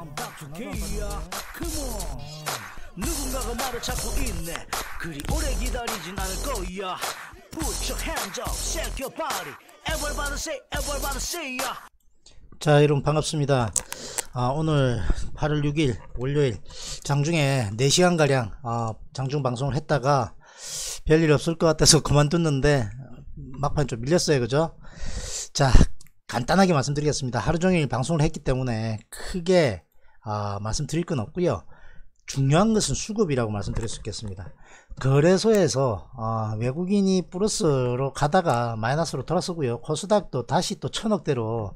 I'm b 야 Come on 누군가가 말을 찾고 있네 그리 오래 기다리진 않을 거야 Put your hands up, shake your body Everybody say, everybody say ya 자 여러분 반갑습니다 아, 오늘 8월 6일 월요일 장중에 4시간가량 아, 장중 방송을 했다가 별일 없을 것 같아서 그만뒀는데 막판 좀 밀렸어요 그죠 자 간단하게 말씀드리겠습니다 하루 종일 방송을 했기 때문에 크게 아, 말씀드릴 건 없고요. 중요한 것은 수급이라고 말씀드릴 수 있겠습니다. 거래소에서 아, 외국인이 플러스로 가다가 마이너스로 돌아서고요. 코스닥도 다시 또 천억대로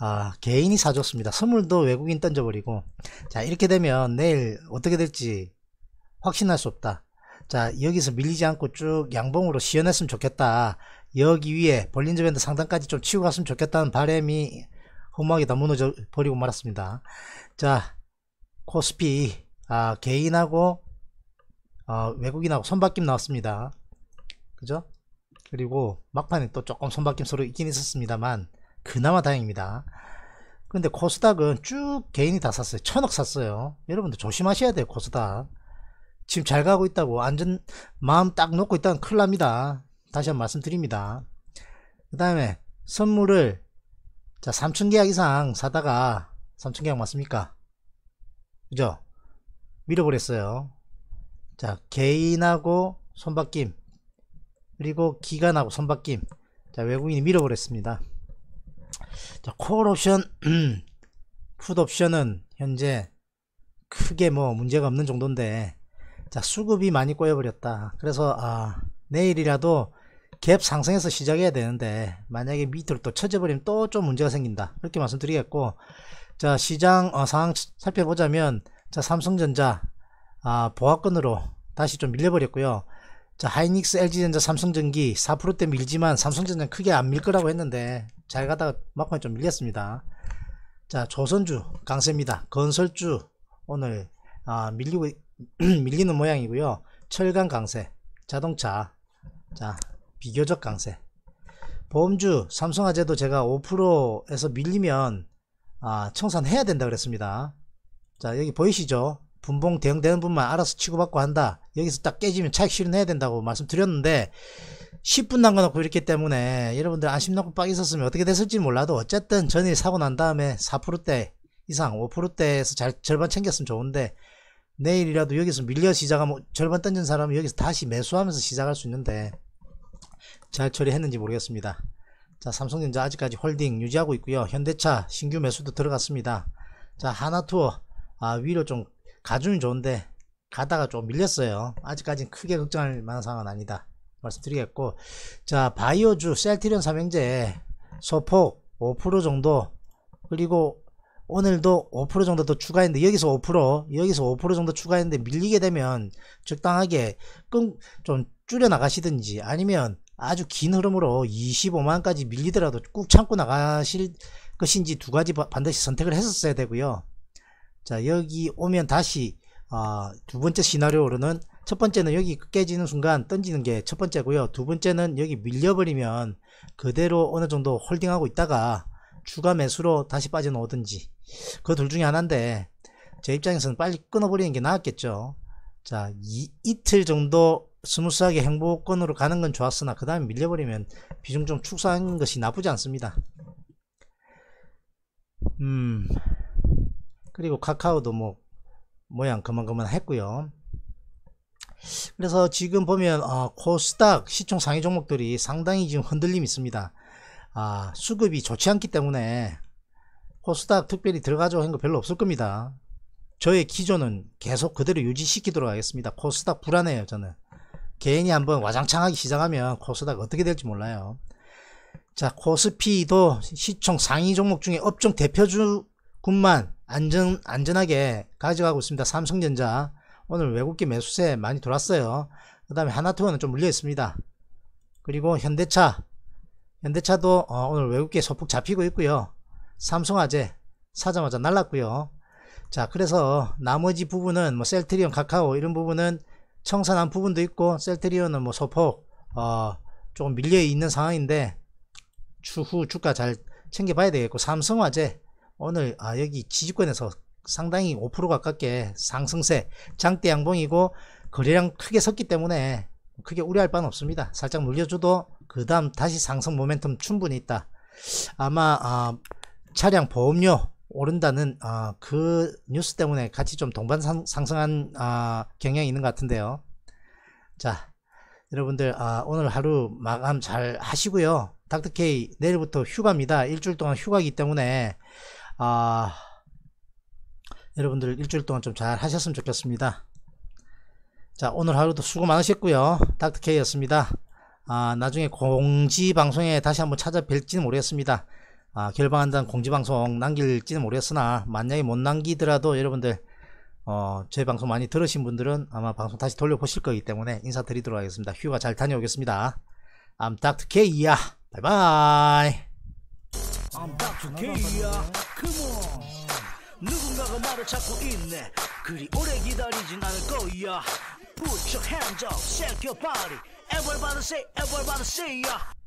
아, 개인이 사줬습니다. 선물도 외국인 던져버리고 자 이렇게 되면 내일 어떻게 될지 확신할 수 없다. 자 여기서 밀리지 않고 쭉 양봉으로 시연했으면 좋겠다. 여기 위에 볼린저밴드 상단까지 좀 치고 갔으면 좋겠다는 바램이 홈하게 다 무너져 버리고 말았습니다. 자, 코스피 아, 개인하고 어, 외국인하고 손바뀜 나왔습니다. 그죠? 그리고 막판에 또 조금 손바뀜 서로 있긴 있었습니다만 그나마 다행입니다. 근데 코스닥은 쭉 개인이 다 샀어요. 천억 샀어요. 여러분들 조심하셔야 돼요. 코스닥. 지금 잘 가고 있다고 안전 마음 딱 놓고 있다면 큰일 납니다. 다시 한번 말씀드립니다. 그 다음에 선물을 자, 3,000계약 이상 사다가 3,000계약 맞습니까? 그죠? 밀어버렸어요. 자, 개인하고 손바뀜 그리고 기간하고 손바뀜 자, 외국인이 밀어버렸습니다. 자, 콜 옵션, 푸드 옵션은 현재 크게 뭐 문제가 없는 정도인데 자, 수급이 많이 꼬여버렸다. 그래서 아, 내일이라도 갭 상승에서 시작해야 되는데 만약에 밑으로 또 쳐져버리면 또 좀 문제가 생긴다 그렇게 말씀드리겠고 자 시장 어, 상황 살펴보자면 자 삼성전자 아, 보합권으로 다시 좀 밀려버렸고요 자 하이닉스 LG전자 삼성전기 4%대 밀지만 삼성전자 크게 안 밀 거라고 했는데 잘 가다가 막판에 좀 밀렸습니다 자 조선주 강세입니다 건설주 오늘 아, 밀리고 밀리는 모양이고요 철강 강세 자동차 자 비교적 강세. 보험주 삼성화재도 제가 5%에서 밀리면 아, 청산해야 된다 그랬습니다. 자 여기 보이시죠? 분봉 대응되는 분만 알아서 치고받고 한다. 여기서 딱 깨지면 차익 실현해야 된다고 말씀드렸는데 10분 남겨놓고 이렇기 때문에 여러분들 안심 놓고 빡 있었으면 어떻게 됐을지 몰라도 어쨌든 전일 사고 난 다음에 4%대 이상 5%대에서 잘, 절반 챙겼으면 좋은데 내일이라도 여기서 밀려 시작하면 절반 던진 사람은 여기서 다시 매수하면서 시작할 수 있는데 잘 처리했는지 모르겠습니다. 자 삼성전자 아직까지 홀딩 유지하고 있고요. 현대차 신규 매수도 들어갔습니다. 자 하나투어 아, 위로 좀 가중이 좋은데 가다가 좀 밀렸어요. 아직까지는 크게 걱정할 만한 상황은 아니다. 말씀드리겠고 자 바이오주 셀트리온 삼형제 소폭 5% 정도 그리고 오늘도 5% 정도 더 추가했는데 여기서 5% 여기서 5% 정도 추가했는데 밀리게 되면 적당하게 끔, 좀 줄여 나가시든지 아니면 아주 긴 흐름으로 25만까지 밀리더라도 꾹 참고 나가실 것인지 두 가지 반드시 선택을 했었어야 되고요. 자 여기 오면 다시 어, 두 번째 시나리오로는 첫 번째는 여기 깨지는 순간 던지는 게 첫 번째고요. 두 번째는 여기 밀려버리면 그대로 어느 정도 홀딩하고 있다가 추가 매수로 다시 빠져나오든지 그 둘 중에 하나인데 제 입장에서는 빨리 끊어버리는 게 나았겠죠. 자 이, 이틀 정도 스무스하게 행복권으로 가는 건 좋았으나 그 다음에 밀려버리면 비중 좀 축소한 것이 나쁘지 않습니다. 음 그리고 카카오도 뭐 모양 그만그만 했고요. 그래서 지금 보면 어, 코스닥 시총 상위 종목들이 상당히 지금 흔들림이 있습니다. 아, 수급이 좋지 않기 때문에 코스닥 특별히 들어가자고 한거 별로 없을 겁니다. 저의 기조는 계속 그대로 유지시키도록 하겠습니다. 코스닥 불안해요 저는. 개인이 한번 와장창 하기 시작하면 코스닥 어떻게 될지 몰라요. 자 코스피도 시총 상위 종목 중에 업종 대표주군만 안전, 안전하게 가져가고 있습니다. 삼성전자 오늘 외국계 매수세 많이 돌았어요. 그 다음에 하나투어는 좀 물려 있습니다. 그리고 현대차 현대차도 어, 오늘 외국계 소폭 잡히고 있고요. 삼성화재 사자마자 날랐고요. 자 그래서 나머지 부분은 뭐 셀트리온 카카오 이런 부분은 청산한 부분도 있고 셀트리온은 뭐 소폭 어, 조금 밀려 있는 상황인데 추후 주가 잘 챙겨봐야 되겠고 삼성화재 오늘 아 여기 지지권에서 상당히 5% 가깝게 상승세 장대 양봉이고 거래량 크게 섰기 때문에 크게 우려할 바는 없습니다 살짝 물려줘도 그 다음 다시 상승 모멘텀 충분히 있다 아마 아, 차량 보험료 오른다는 아, 그 뉴스 때문에 같이 좀 동반 상, 승한 아, 경향이 있는 것 같은데요. 자, 여러분들 아, 오늘 하루 마감 잘 하시고요. 닥터케이 내일부터 휴가입니다. 일주일 동안 휴가이기 때문에 아, 여러분들 일주일 동안 좀 잘 하셨으면 좋겠습니다. 자, 오늘 하루도 수고 많으셨고요. 닥터케이였습니다. 아, 나중에 공지 방송에 다시 한번 찾아뵐지는 모르겠습니다. 아, 결방한다는 공지방송 남길지는 모르겠으나 만약에 못 남기더라도 여러분들 어, 저희 방송 많이 들으신 분들은 아마 방송 다시 돌려보실 거기 때문에 인사드리도록 하겠습니다. 휴가 잘 다녀오겠습니다. 암 닥터 케이야 바이바이 I'm 닥터 케이야 컴온 누군가가 나를 찾고 있네 그리 오래 기다리진 않을 거야 Put your hands up, shake your body Everybody say, everybody say yeah